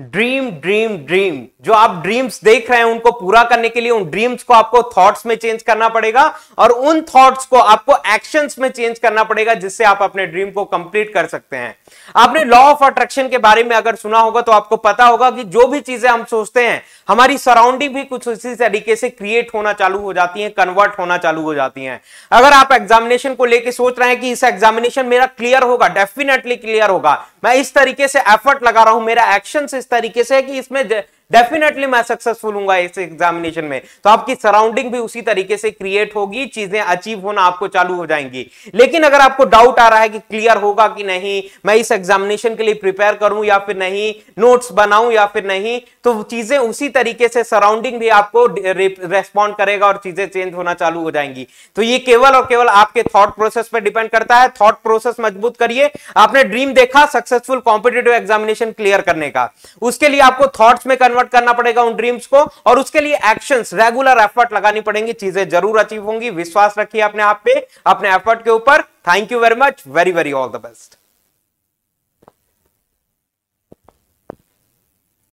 dream dream dream जो आप dreams देख रहे हैं उनको पूरा करने के लिए उन ड्रीम्स को आपको थॉट्स में चेंज करना पड़ेगा और उन थॉट्स को आपको एक्शंस में चेंज करना पड़ेगा जिससे आप अपने ड्रीम को कंप्लीट कर सकते हैं आपने लॉ ऑफ अट्रैक्शन के बारे में अगर सुना होगा तो आपको पता होगा कि जो भी चीजें हम सोचते हैं हमारी सराउंडिंग भी कुछ उसी तरीके से क्रिएट होना चालू हो जाती है कन्वर्ट होना चालू हो जाती है अगर आप एग्जामिनेशन को लेकर सोच रहे हैं कि इस एग्जामिनेशन मेरा क्लियर होगा डेफिनेटली क्लियर होगा मैं इस तरीके से एफर्ट लगा रहा हूं मेरा एक्शन इस तरीके से कि इसमें डेफिनेटली मैं सक्सेसफुल हूँ इस एग्जामिनेशन में तो आपकी सराउंडिंग भी उसी तरीके से क्रिएट होगी चीजें अचीव होना आपको चालू हो जाएंगी लेकिन अगर आपको डाउट आ रहा है कि क्लियर होगा कि नहीं मैं इस एग्जामिनेशन के लिए प्रिपेयर करूं या फिर नहीं नोट्स बनाऊं या फिर नहीं तो चीजें उसी तरीके से सराउंडिंग भी आपको रेस्पॉन्ड करेगा और चीजें चेंज होना चालू हो जाएंगी तो ये केवल और केवल आपके थॉट प्रोसेस पर डिपेंड करता है थॉट प्रोसेस मजबूत करिए आपने ड्रीम देखा सक्सेसफुल कॉम्पिटेटिव एग्जामिनेशन क्लियर करने का उसके लिए आपको थॉट्स में कन्वर्ट कन्वर्ट करना पड़ेगा उन ड्रीम्स को और उसके लिए एक्शन रेगुलर एफर्ट लगानी पड़ेंगी चीजें जरूर अचीव होंगी विश्वास रखिए अपने आप पे अपने एफर्ट के ऊपर thank you very much very very all the best